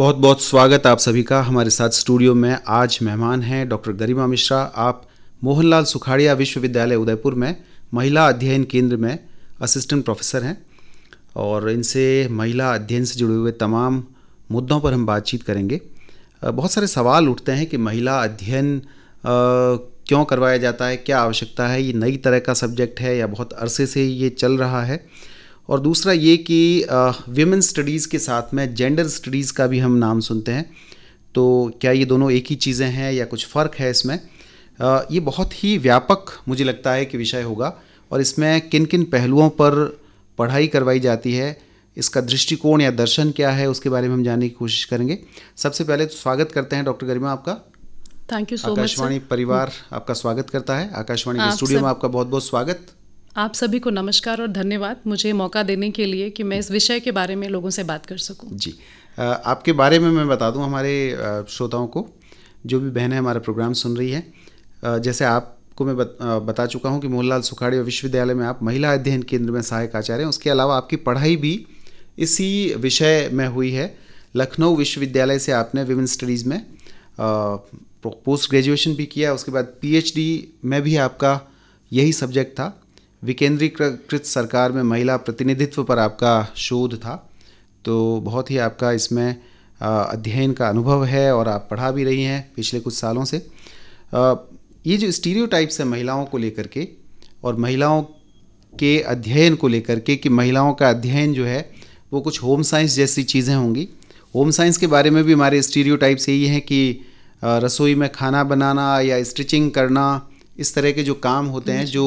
बहुत बहुत स्वागत आप सभी का हमारे साथ स्टूडियो में आज मेहमान हैं डॉक्टर गरिमा मिश्रा आप मोहनलाल सुखाड़िया विश्वविद्यालय उदयपुर में महिला अध्ययन केंद्र में असिस्टेंट प्रोफेसर हैं और इनसे महिला अध्ययन से जुड़े हुए तमाम मुद्दों पर हम बातचीत करेंगे बहुत सारे सवाल उठते हैं कि महिला अध्ययन क्यों करवाया जाता है क्या आवश्यकता है ये नई तरह का सब्जेक्ट है या बहुत अरसे से ये चल रहा है और दूसरा ये कि विमेन स्टडीज़ के साथ में जेंडर स्टडीज़ का भी हम नाम सुनते हैं तो क्या ये दोनों एक ही चीज़ें हैं या कुछ फ़र्क है इसमें आ, ये बहुत ही व्यापक मुझे लगता है कि विषय होगा और इसमें किन किन पहलुओं पर पढ़ाई करवाई जाती है इसका दृष्टिकोण या दर्शन क्या है उसके बारे में हम जानने की कोशिश करेंगे सबसे पहले तो स्वागत करते हैं डॉक्टर गरिमा आपका thank you so much Akashvani परिवार आपका स्वागत करता है आकाशवाणी के स्टूडियो में आपका बहुत बहुत स्वागत आप सभी को नमस्कार और धन्यवाद मुझे मौका देने के लिए कि मैं इस विषय के बारे में लोगों से बात कर सकूं। जी आपके बारे में मैं बता दूं हमारे श्रोताओं को जो भी बहनें हमारा प्रोग्राम सुन रही है जैसे आप को मैं बता चुका हूं कि मोहनलाल सुखाड़िया विश्वविद्यालय में आप महिला अध्ययन केंद्र में सहायक आचार्य हैं उसके अलावा आपकी पढ़ाई भी इसी विषय में हुई है लखनऊ विश्वविद्यालय से आपने विमेन स्टडीज़ में पोस्ट ग्रेजुएशन भी किया उसके बाद पीएचडी में भी आपका यही सब्जेक्ट था विकेंद्रीकृत सरकार में महिला प्रतिनिधित्व पर आपका शोध था तो बहुत ही आपका इसमें अध्ययन का अनुभव है और आप पढ़ा भी रही हैं पिछले कुछ सालों से ये जो स्टीरियोटाइप्स है महिलाओं को लेकर के और महिलाओं के अध्ययन को लेकर के कि महिलाओं का अध्ययन जो है वो कुछ होम साइंस जैसी चीज़ें होंगी होम साइंस के बारे में भी हमारे टाइप्स यही हैं कि रसोई में खाना बनाना या स्टिचिंग करना इस तरह के जो काम होते हैं हम्म। जो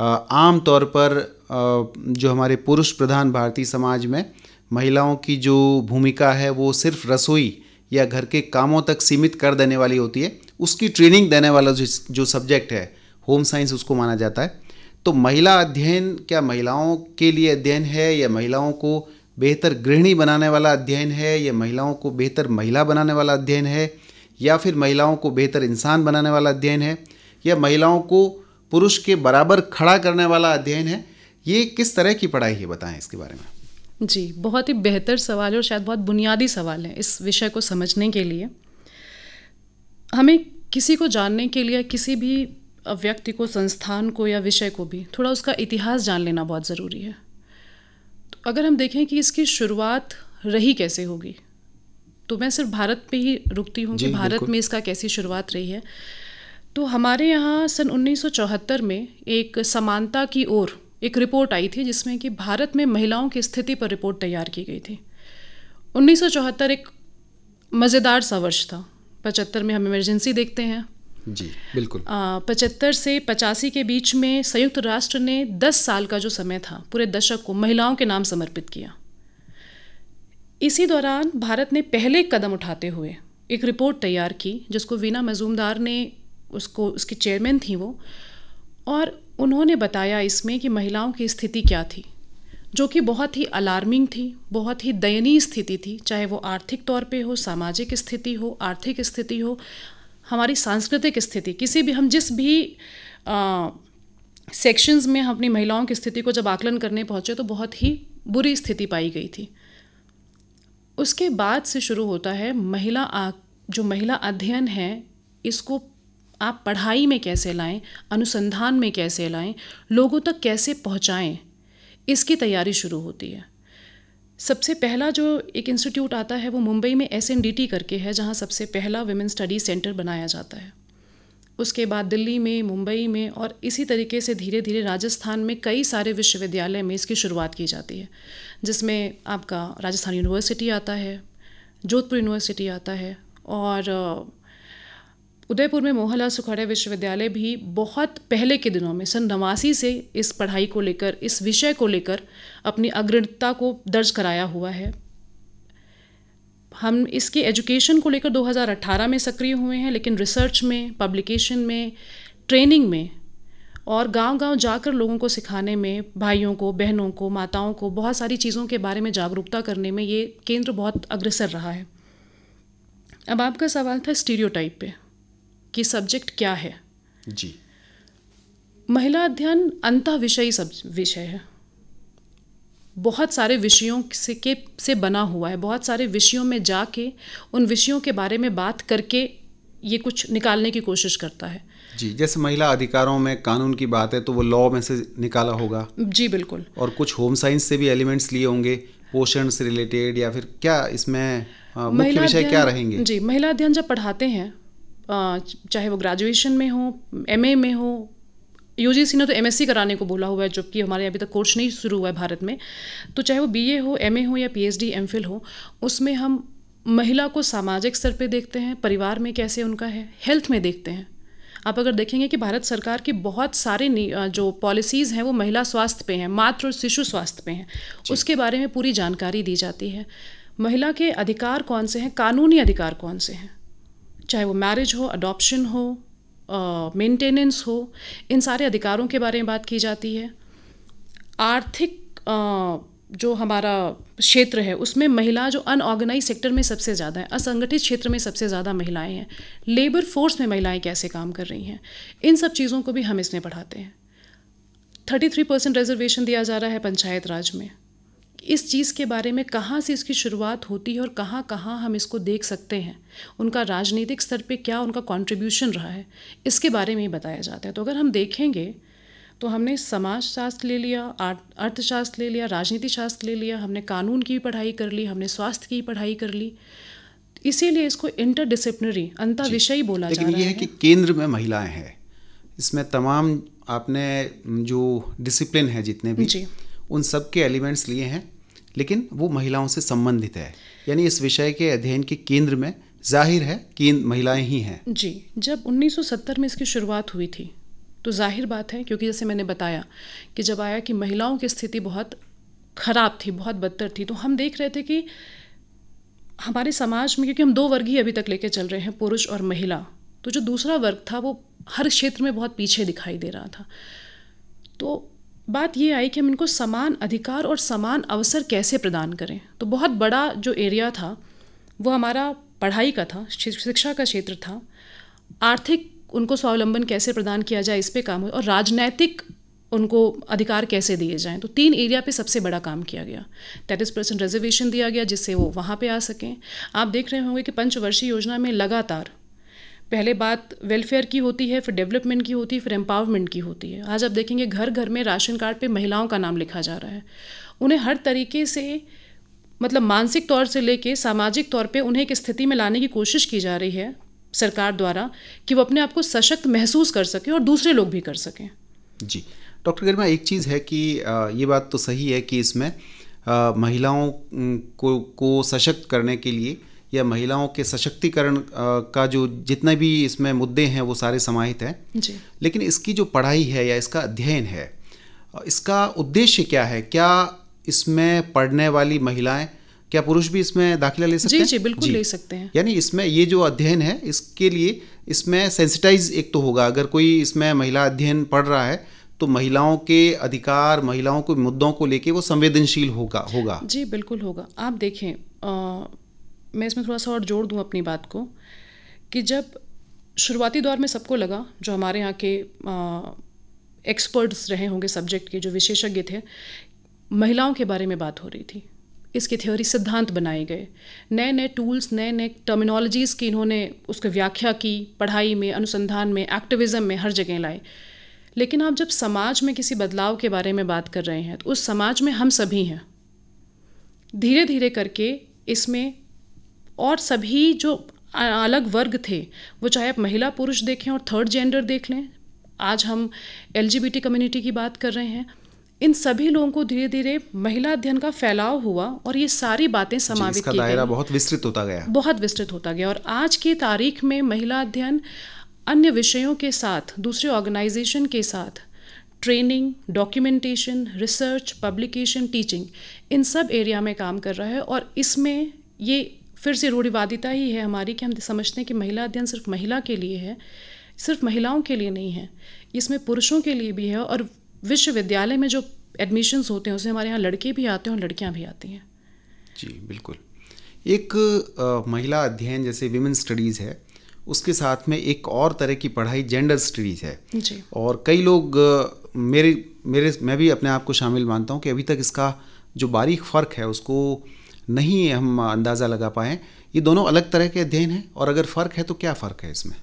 आम तौर पर जो हमारे पुरुष प्रधान भारतीय समाज में महिलाओं की जो भूमिका है वो सिर्फ रसोई या घर के कामों तक सीमित कर देने वाली होती है उसकी ट्रेनिंग देने वाला जो जो सब्जेक्ट है होम साइंस उसको माना जाता है तो महिला अध्ययन क्या महिलाओं के लिए अध्ययन है या महिलाओं को बेहतर गृहिणी बनाने वाला अध्ययन है या महिलाओं को बेहतर महिला बनाने वाला अध्ययन है या फिर महिलाओं को बेहतर इंसान बनाने वाला अध्ययन है या महिलाओं को पुरुष के बराबर खड़ा करने वाला अध्ययन है ये किस तरह की पढ़ाई है बताएं इसके बारे में जी बहुत ही बेहतर सवाल है और शायद बहुत बुनियादी सवाल है इस विषय को समझने के लिए हमें किसी को जानने के लिए किसी भी व्यक्ति को संस्थान को या विषय को भी थोड़ा उसका इतिहास जान लेना बहुत ज़रूरी है तो अगर हम देखें कि इसकी शुरुआत रही कैसे होगी तो मैं सिर्फ भारत पे ही रुकती हूँ कि भारत में इसका कैसी शुरुआत रही है तो हमारे यहाँ सन 1974 में एक समानता की ओर एक रिपोर्ट आई थी जिसमें कि भारत में महिलाओं की स्थिति पर रिपोर्ट तैयार की गई थी 1974 एक मज़ेदार सा वर्ष था पचहत्तर में हम इमरजेंसी देखते हैं जी बिल्कुल पचहत्तर से पचासी के बीच में संयुक्त राष्ट्र ने दस साल का जो समय था पूरे दशक को महिलाओं के नाम समर्पित किया इसी दौरान भारत ने पहले कदम उठाते हुए एक रिपोर्ट तैयार की जिसको वीना मजूमदार ने उसको उसकी चेयरमैन थी वो और उन्होंने बताया इसमें कि महिलाओं की स्थिति क्या थी जो कि बहुत ही अलार्मिंग थी बहुत ही दयनीय स्थिति थी चाहे वो आर्थिक तौर पे हो सामाजिक स्थिति हो आर्थिक स्थिति हो हमारी सांस्कृतिक स्थिति किसी भी हम जिस भी सेक्शंस में अपनी महिलाओं की स्थिति को जब आकलन करने पहुँचे तो बहुत ही बुरी स्थिति पाई गई थी उसके बाद से शुरू होता है महिला आ, जो महिला अध्ययन है इसको आप पढ़ाई में कैसे लाएं अनुसंधान में कैसे लाएं लोगों तक कैसे पहुँचाएँ इसकी तैयारी शुरू होती है सबसे पहला जो एक इंस्टीट्यूट आता है वो मुंबई में एस करके है जहाँ सबसे पहला वेमेन स्टडी सेंटर बनाया जाता है उसके बाद दिल्ली में मुंबई में और इसी तरीके से धीरे धीरे राजस्थान में कई सारे विश्वविद्यालय में इसकी शुरुआत की जाती है जिसमें आपका राजस्थान यूनिवर्सिटी आता है जोधपुर यूनिवर्सिटी आता है और उदयपुर में मोहनलाल सुखाड़े विश्वविद्यालय भी बहुत पहले के दिनों में सन नवासी से इस पढ़ाई को लेकर इस विषय को लेकर अपनी अग्रणता को दर्ज कराया हुआ है हम इसके एजुकेशन को लेकर 2018 में सक्रिय हुए हैं लेकिन रिसर्च में पब्लिकेशन में ट्रेनिंग में और गांव-गांव जाकर लोगों को सिखाने में भाइयों को बहनों को माताओं को बहुत सारी चीज़ों के बारे में जागरूकता करने में ये केंद्र बहुत अग्रसर रहा है अब आपका सवाल था स्टीरियोटाइप पे कि सब्जेक्ट क्या है जी महिला अध्ययन अंत विषयी सब विषय है बहुत सारे विषयों से के से बना हुआ है बहुत सारे विषयों में जाके उन विषयों के बारे में बात करके ये कुछ निकालने की कोशिश करता है जी जैसे महिला अधिकारों में कानून की बात है तो वो लॉ में से निकाला होगा जी बिल्कुल और कुछ होम साइंस से भी एलिमेंट्स लिए होंगे पोषण से रिलेटेड या फिर क्या इसमें हाँ, मुख्य विषय क्या रहेंगे जी महिला अध्ययन जब पढ़ाते हैं चाहे वो ग्रेजुएशन में हो एम में हो यूजीसी ने तो एम कराने को बोला हुआ है जबकि हमारे अभी तक कोर्स नहीं शुरू हुआ है भारत में तो चाहे वो बी हो एम हो या पीएचडी एमफिल हो उसमें हम महिला को सामाजिक स्तर पे देखते हैं परिवार में कैसे उनका है हेल्थ में देखते हैं आप अगर देखेंगे कि भारत सरकार की बहुत सारे जो पॉलिसीज़ हैं वो महिला स्वास्थ्य पे हैं मातृ और शिशु स्वास्थ्य पे हैं उसके बारे में पूरी जानकारी दी जाती है महिला के अधिकार कौन से हैं कानूनी अधिकार कौन से हैं चाहे वो मैरिज हो अडॉप्शन हो मेंटेनेंस uh, हो इन सारे अधिकारों के बारे में बात की जाती है आर्थिक uh, जो हमारा क्षेत्र है उसमें महिला जो अनऑर्गेनाइज सेक्टर में सबसे ज़्यादा है असंगठित क्षेत्र में सबसे ज़्यादा महिलाएं हैं लेबर फोर्स में महिलाएं कैसे काम कर रही हैं इन सब चीज़ों को भी हम इसमें पढ़ाते हैं थर्टी थ्री परसेंट रिजर्वेशन दिया जा रहा है पंचायत राज में इस चीज़ के बारे में कहाँ से इसकी शुरुआत होती है और कहाँ कहाँ हम इसको देख सकते हैं उनका राजनीतिक स्तर पे क्या उनका कंट्रीब्यूशन रहा है इसके बारे में ही बताया जाता है तो अगर हम देखेंगे तो हमने समाजशास्त्र ले लिया अर्थशास्त्र ले लिया राजनीति शास्त्र ले लिया हमने कानून की पढ़ाई कर ली हमने स्वास्थ्य की पढ़ाई कर ली इसीलिए इसको इंटरडिसिप्लिनरी अंतर विषय बोला लेकिन जा रहा ये है, है कि केंद्र में महिलाएं हैं इसमें तमाम आपने जो डिसिप्लिन है जितने भी उन सब के एलिमेंट्स लिए हैं लेकिन वो महिलाओं से संबंधित है यानी इस विषय के अध्ययन के केंद्र में जाहिर है कि महिलाएं ही हैं जी जब 1970 में इसकी शुरुआत हुई थी तो जाहिर बात है क्योंकि जैसे मैंने बताया कि जब आया कि महिलाओं की स्थिति बहुत ख़राब थी बहुत बदतर थी तो हम देख रहे थे कि हमारे समाज में क्योंकि हम दो वर्ग ही अभी तक लेके चल रहे हैं पुरुष और महिला तो जो दूसरा वर्ग था वो हर क्षेत्र में बहुत पीछे दिखाई दे रहा था तो बात ये आई कि हम इनको समान अधिकार और समान अवसर कैसे प्रदान करें तो बहुत बड़ा जो एरिया था वो हमारा पढ़ाई का था शिक्षा का क्षेत्र था आर्थिक उनको स्वावलंबन कैसे प्रदान किया जाए इस पर काम हो और राजनैतिक उनको अधिकार कैसे दिए जाएं तो तीन एरिया पे सबसे बड़ा काम किया गया तैंतीस परसेंट रिजर्वेशन दिया गया जिससे वो वहाँ पे आ सकें आप देख रहे होंगे कि पंचवर्षीय योजना में लगातार पहले बात वेलफेयर की होती है फिर डेवलपमेंट की होती है फिर एम्पावरमेंट की होती है आज आप देखेंगे घर घर में राशन कार्ड पे महिलाओं का नाम लिखा जा रहा है उन्हें हर तरीके से मतलब मानसिक तौर से लेके सामाजिक तौर पे उन्हें एक स्थिति में लाने की कोशिश की जा रही है सरकार द्वारा कि वो अपने आप को सशक्त महसूस कर सकें और दूसरे लोग भी कर सकें जी डॉक्टर गरिमा एक चीज़ है कि ये बात तो सही है कि इसमें महिलाओं को को सशक्त करने के लिए या महिलाओं के सशक्तिकरण का जो जितने भी इसमें मुद्दे हैं वो सारे समाहित हैं लेकिन इसकी जो पढ़ाई है या इसका अध्ययन है इसका उद्देश्य क्या है क्या इसमें पढ़ने वाली महिलाएं क्या पुरुष भी इसमें दाखिला ले सकते जी, हैं जी बिल्कुल जी। ले सकते हैं यानी इसमें ये जो अध्ययन है इसके लिए इसमें सेंसिटाइज एक तो होगा अगर कोई इसमें महिला अध्ययन पढ़ रहा है तो महिलाओं के अधिकार महिलाओं के मुद्दों को लेके वो संवेदनशील होगा होगा जी बिल्कुल होगा आप देखें आ... मैं इसमें थोड़ा सा और जोड़ दूँ अपनी बात को कि जब शुरुआती दौर में सबको लगा जो हमारे यहाँ के एक्सपर्ट्स रहे होंगे सब्जेक्ट के जो विशेषज्ञ थे महिलाओं के बारे में बात हो रही थी इसकी थ्योरी सिद्धांत बनाए गए नए नए टूल्स नए नए टर्मिनोलॉजीज़ की इन्होंने उसकी व्याख्या की पढ़ाई में अनुसंधान में एक्टिविज़म में हर जगह लाए लेकिन आप जब समाज में किसी बदलाव के बारे में बात कर रहे हैं तो उस समाज में हम सभी हैं धीरे धीरे करके इसमें और सभी जो अलग वर्ग थे वो चाहे आप महिला पुरुष देखें और थर्ड जेंडर देख लें आज हम एल कम्युनिटी की बात कर रहे हैं इन सभी लोगों को धीरे धीरे महिला अध्ययन का फैलाव हुआ और ये सारी बातें समावित की दायरा बहुत विस्तृत होता गया बहुत विस्तृत होता गया और आज की तारीख में महिला अध्ययन अन्य विषयों के साथ दूसरे ऑर्गेनाइजेशन के साथ training documentation research publication teaching इन सब एरिया में काम कर रहा है और इसमें ये फिर से रूढ़िवादिता ही है हमारी कि हम समझते हैं कि महिला अध्ययन सिर्फ महिला के लिए है सिर्फ महिलाओं के लिए नहीं है इसमें पुरुषों के लिए भी है और विश्वविद्यालय में जो एडमिशन्स होते हैं उसमें हमारे यहाँ लड़के भी आते हैं और लड़कियाँ भी आती हैं जी बिल्कुल एक आ, महिला अध्ययन जैसे विमेन स्टडीज़ है उसके साथ में एक और तरह की पढ़ाई जेंडर स्टडीज़ है जी और कई लोग मेरे मेरे मैं भी अपने आप को शामिल मानता हूँ कि अभी तक इसका जो बारीक फ़र्क है उसको नहीं हम अंदाज़ा लगा पाए ये दोनों अलग तरह के अध्ययन हैं और अगर फ़र्क है तो क्या फ़र्क है इसमें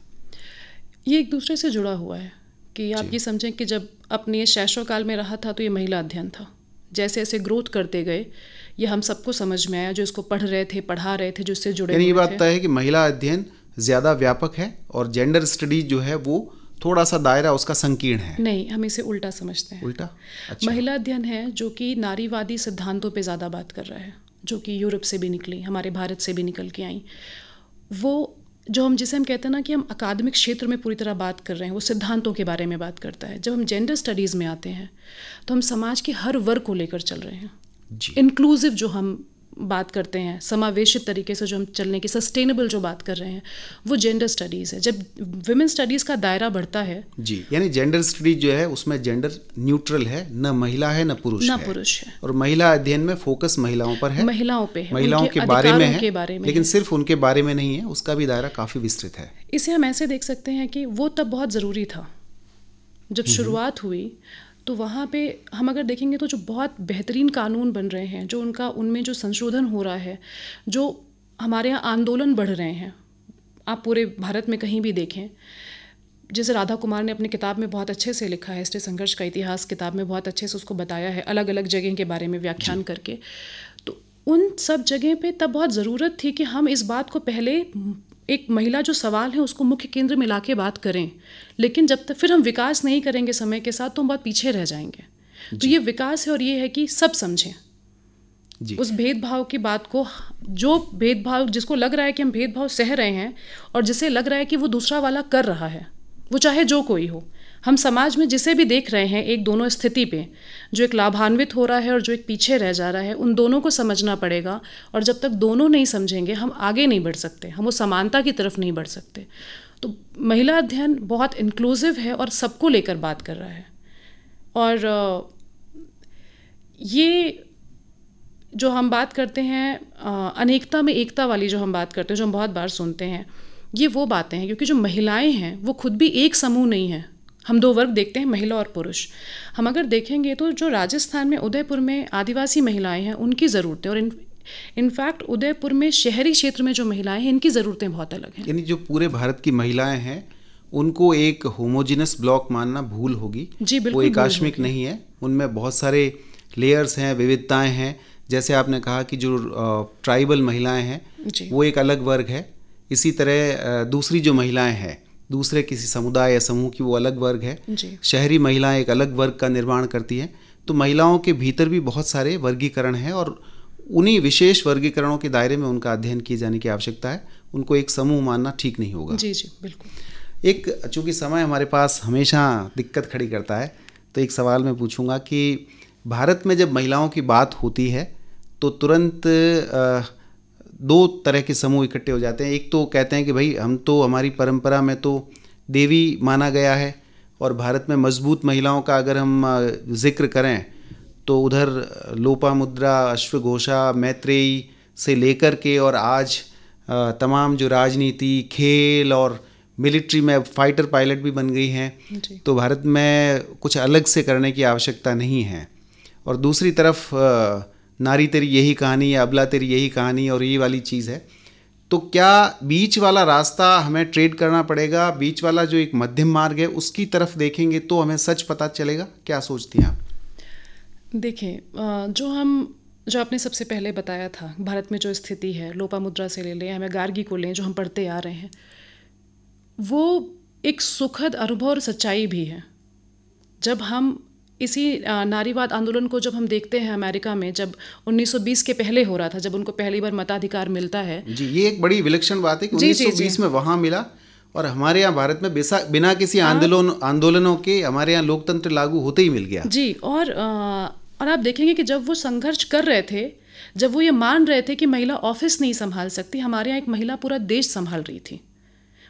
ये एक दूसरे से जुड़ा हुआ है कि आप ये समझें कि जब अपने शैशव काल में रहा था तो ये महिला अध्ययन था जैसे ऐसे ग्रोथ करते गए ये हम सबको समझ में आया जो इसको पढ़ रहे थे पढ़ा रहे थे जो इससे जुड़े यानी ये बात तय है कि महिला अध्ययन ज़्यादा व्यापक है और जेंडर स्टडीज जो है वो थोड़ा सा दायरा उसका संकीर्ण है नहीं हम इसे उल्टा समझते हैं उल्टा अच्छा। महिला अध्ययन है जो कि नारीवादी सिद्धांतों पर ज़्यादा बात कर रहा है जो कि यूरोप से भी निकली हमारे भारत से भी निकल के आई वो जो हम जिसे हम कहते हैं ना कि हम अकादमिक क्षेत्र में पूरी तरह बात कर रहे हैं वो सिद्धांतों के बारे में बात करता है जब हम जेंडर स्टडीज़ में आते हैं तो हम समाज के हर वर्ग को लेकर चल रहे हैं इंक्लूसिव जो हम बात करते हैं समावेशित तरीके से जो हम चलने की सस्टेनेबल जो बात कर रहे हैं वो जेंडर स्टडीज़ है जब वुमेन स्टडीज़ का दायरा बढ़ता है जी यानी जेंडर स्टडीज जो है उसमें जेंडर न्यूट्रल है न महिला है न पुरुष न पुरुष है और महिला अध्ययन में फोकस महिलाओं पर है महिलाओं पे है महिलाओं के बारे में है बारे में लेकिन सिर्फ उनके बारे में नहीं है उसका भी दायरा काफ़ी विस्तृत है इसे हम ऐसे देख सकते हैं कि वो तब बहुत ज़रूरी था जब शुरुआत हुई तो वहाँ पे हम अगर देखेंगे तो जो बहुत बेहतरीन कानून बन रहे हैं जो उनका उनमें जो संशोधन हो रहा है जो हमारे यहाँ आंदोलन बढ़ रहे हैं आप पूरे भारत में कहीं भी देखें जैसे राधा कुमार ने अपनी किताब में बहुत अच्छे से लिखा है इसलिए संघर्ष का इतिहास किताब में बहुत अच्छे से उसको बताया है अलग अलग जगह के बारे में व्याख्यान करके तो उन सब जगह पे तब बहुत ज़रूरत थी कि हम इस बात को पहले एक महिला जो सवाल है उसको मुख्य केंद्र में ला के बात करें लेकिन जब तक फिर हम विकास नहीं करेंगे समय के साथ तो हम बहुत पीछे रह जाएंगे तो ये विकास है और ये है कि सब समझें उस भेदभाव की बात को जो भेदभाव जिसको लग रहा है कि हम भेदभाव सह रहे हैं और जिसे लग रहा है कि वो दूसरा वाला कर रहा है वो चाहे जो कोई हो हम समाज में जिसे भी देख रहे हैं एक दोनों स्थिति पे जो एक लाभान्वित हो रहा है और जो एक पीछे रह जा रहा है उन दोनों को समझना पड़ेगा और जब तक दोनों नहीं समझेंगे हम आगे नहीं बढ़ सकते हम वो समानता की तरफ नहीं बढ़ सकते तो महिला अध्ययन बहुत इंक्लूसिव है और सबको लेकर बात कर रहा है और ये जो हम बात करते हैं अनेकता में एकता वाली जो हम बात करते हैं जो हम बहुत बार सुनते हैं ये वो बातें हैं क्योंकि जो महिलाएं हैं वो खुद भी एक समूह नहीं हैं हम दो वर्ग देखते हैं महिला और पुरुष हम अगर देखेंगे तो जो राजस्थान में उदयपुर में आदिवासी महिलाएं हैं उनकी ज़रूरतें और इन इनफैक्ट उदयपुर में शहरी क्षेत्र में जो महिलाएं हैं इनकी ज़रूरतें बहुत अलग हैं यानी जो पूरे भारत की महिलाएं हैं उनको एक होमोजिनस ब्लॉक मानना भूल होगी जी बिल्कुल वो एकाश्मिक नहीं है उनमें बहुत सारे लेयर्स हैं विविधताएं हैं जैसे आपने कहा कि जो ट्राइबल महिलाएं हैं वो एक अलग वर्ग है इसी तरह दूसरी जो महिलाएं हैं दूसरे किसी समुदाय या समूह की वो अलग वर्ग है शहरी महिलाएं एक अलग वर्ग का निर्माण करती हैं तो महिलाओं के भीतर भी बहुत सारे वर्गीकरण हैं और उन्हीं विशेष वर्गीकरणों के दायरे में उनका अध्ययन किए जाने की आवश्यकता है उनको एक समूह मानना ठीक नहीं होगा जी जी बिल्कुल एक चूँकि समय हमारे पास हमेशा दिक्कत खड़ी करता है तो एक सवाल मैं पूछूंगा कि भारत में जब महिलाओं की बात होती है तो तुरंत आ, दो तरह के समूह इकट्ठे हो जाते हैं एक तो कहते हैं कि भाई हम तो हमारी परंपरा में तो देवी माना गया है और भारत में मजबूत महिलाओं का अगर हम जिक्र करें तो उधर लोपा मुद्रा अश्वघोषा मैत्रेयी से लेकर के और आज तमाम जो राजनीति खेल और मिलिट्री में फाइटर पायलट भी बन गई हैं तो भारत में कुछ अलग से करने की आवश्यकता नहीं है और दूसरी तरफ नारी तेरी यही कहानी या अबला तेरी यही कहानी और ये वाली चीज़ है तो क्या बीच वाला रास्ता हमें ट्रेड करना पड़ेगा बीच वाला जो एक मध्यम मार्ग है उसकी तरफ देखेंगे तो हमें सच पता चलेगा क्या सोचती हैं आप देखें जो हम जो आपने सबसे पहले बताया था भारत में जो स्थिति है लोपा मुद्रा से ले लें हमें गार्गी को लें जो हम पढ़ते आ रहे हैं वो एक सुखद अनुभव और सच्चाई भी है जब हम इसी नारीवाद आंदोलन को जब हम देखते हैं अमेरिका में जब 1920 के पहले हो रहा था जब उनको पहली बार मताधिकार मिलता है जी ये एक बड़ी विलक्षण बात है कि जी, 1920 जी, जी. में वहाँ मिला और हमारे यहाँ भारत में बेसा बिना किसी हाँ। आंदोलन आंदोलनों के हमारे यहाँ लोकतंत्र लागू होते ही मिल गया जी और और आप देखेंगे कि जब वो संघर्ष कर रहे थे जब वो ये मान रहे थे कि महिला ऑफिस नहीं संभाल सकती हमारे यहाँ एक महिला पूरा देश संभाल रही थी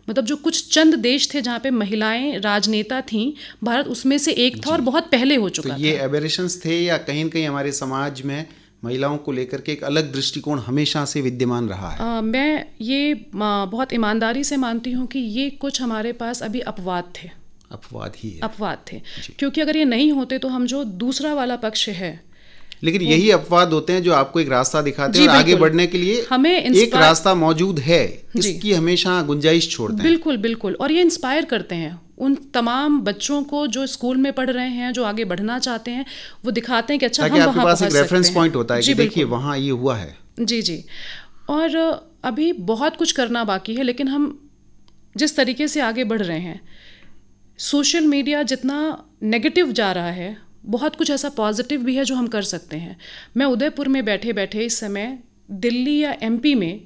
मतलब जो कुछ चंद देश थे जहाँ पे महिलाएं राजनेता थीं भारत उसमें से एक था और बहुत पहले हो चुका तो ये एबरेशंस थे या कहीं ना कहीं हमारे समाज में महिलाओं को लेकर के एक अलग दृष्टिकोण हमेशा से विद्यमान रहा है आ, मैं ये आ, बहुत ईमानदारी से मानती हूँ कि ये कुछ हमारे पास अभी अपवाद थे अपवाद ही है अपवाद थे क्योंकि अगर ये नहीं होते तो हम जो दूसरा वाला पक्ष है लेकिन तो यही अपवाद होते हैं जो आपको एक रास्ता दिखाते हैं और आगे बढ़ने के लिए हमें एक रास्ता मौजूद है इसकी हमेशा गुंजाइश छोड़ते हैं बिल्कुल बिल्कुल और ये इंस्पायर करते हैं उन तमाम बच्चों को जो स्कूल में पढ़ रहे हैं जो आगे बढ़ना चाहते हैं वो दिखाते हैं कि अच्छा हम आपके पास एक रेफरेंस पॉइंट होता है कि देखिए वहाँ ये हुआ है जी जी और अभी बहुत कुछ करना बाकी है लेकिन हम जिस तरीके से आगे बढ़ रहे हैं सोशल मीडिया जितना नेगेटिव जा रहा है बहुत कुछ ऐसा पॉजिटिव भी है जो हम कर सकते हैं मैं उदयपुर में बैठे बैठे इस समय दिल्ली या एमपी में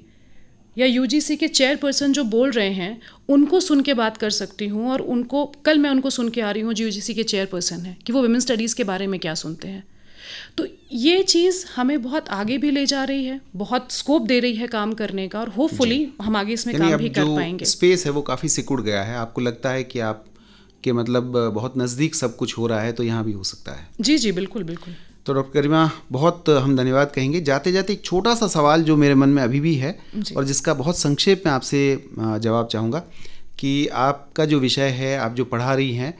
या यूजीसी के चेयरपर्सन जो बोल रहे हैं उनको सुन के बात कर सकती हूँ और उनको कल मैं उनको सुन के आ रही हूँ जो यू के चेयरपर्सन हैं कि वो वुमेन स्टडीज़ के बारे में क्या सुनते हैं तो ये चीज़ हमें बहुत आगे भी ले जा रही है बहुत स्कोप दे रही है काम करने का और होपफुली हम आगे इसमें काम भी कर पाएंगे स्पेस है वो काफ़ी सिकुड़ गया है आपको लगता है कि आप कि मतलब बहुत नज़दीक सब कुछ हो रहा है तो यहाँ भी हो सकता है जी जी बिल्कुल बिल्कुल तो डॉक्टर करीमा बहुत हम धन्यवाद कहेंगे जाते जाते एक छोटा सा सवाल जो मेरे मन में अभी भी है और जिसका बहुत संक्षेप में आपसे जवाब चाहूँगा कि आपका जो विषय है आप जो पढ़ा रही हैं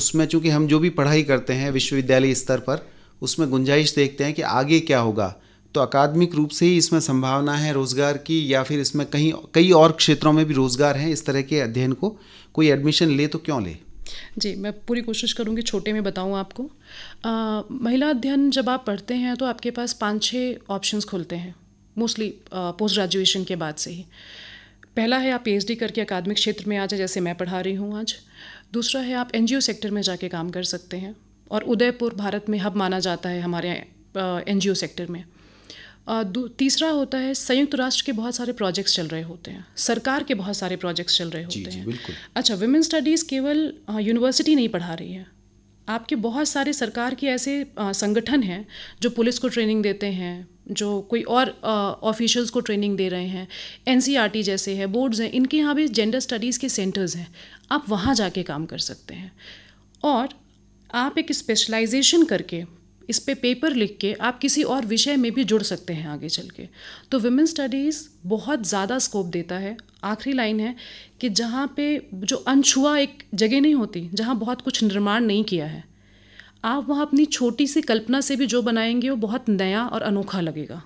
उसमें चूँकि हम जो भी पढ़ाई करते हैं विश्वविद्यालय स्तर पर उसमें गुंजाइश देखते हैं कि आगे क्या होगा तो अकादमिक रूप से ही इसमें संभावना है रोज़गार की या फिर इसमें कहीं कई और क्षेत्रों में भी रोज़गार हैं इस तरह के अध्ययन को कोई एडमिशन ले तो क्यों ले जी मैं पूरी कोशिश करूँगी छोटे में बताऊँ आपको आ, महिला अध्ययन जब आप पढ़ते हैं तो आपके पास पाँच छः ऑप्शंस खुलते हैं मोस्टली पोस्ट ग्रेजुएशन के बाद से ही पहला है आप पीएचडी करके अकादमिक क्षेत्र में आ जाए जैसे मैं पढ़ा रही हूँ आज दूसरा है आप एनजीओ सेक्टर में जाके काम कर सकते हैं और उदयपुर भारत में हब माना जाता है हमारे एनजीओ सेक्टर में तीसरा होता है संयुक्त राष्ट्र के बहुत सारे प्रोजेक्ट्स चल रहे होते हैं सरकार के बहुत सारे प्रोजेक्ट्स चल रहे होते जी, जी, हैं अच्छा वुमेन स्टडीज़ केवल यूनिवर्सिटी नहीं पढ़ा रही है आपके बहुत सारे सरकार के ऐसे संगठन हैं जो पुलिस को ट्रेनिंग देते हैं जो कोई और ऑफिशियल्स को ट्रेनिंग दे रहे हैं एन e जैसे है बोर्ड्स हैं इनके यहाँ भी जेंडर स्टडीज़ के सेंटर्स हैं आप वहाँ जाके काम कर सकते हैं और आप एक स्पेशलाइजेशन करके इस पर पे पेपर लिख के आप किसी और विषय में भी जुड़ सकते हैं आगे चल के तो वुमेन स्टडीज़ बहुत ज़्यादा स्कोप देता है आखिरी लाइन है कि जहाँ पे जो अनछुआ एक जगह नहीं होती जहाँ बहुत कुछ निर्माण नहीं किया है आप वहाँ अपनी छोटी सी कल्पना से भी जो बनाएंगे वो बहुत नया और अनोखा लगेगा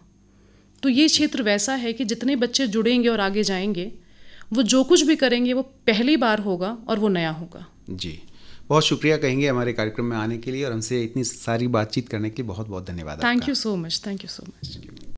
तो ये क्षेत्र वैसा है कि जितने बच्चे जुड़ेंगे और आगे जाएंगे वो जो कुछ भी करेंगे वो पहली बार होगा और वो नया होगा जी बहुत शुक्रिया कहेंगे हमारे कार्यक्रम में आने के लिए और हमसे इतनी सारी बातचीत करने के लिए बहुत बहुत धन्यवाद thank you so much thank you so much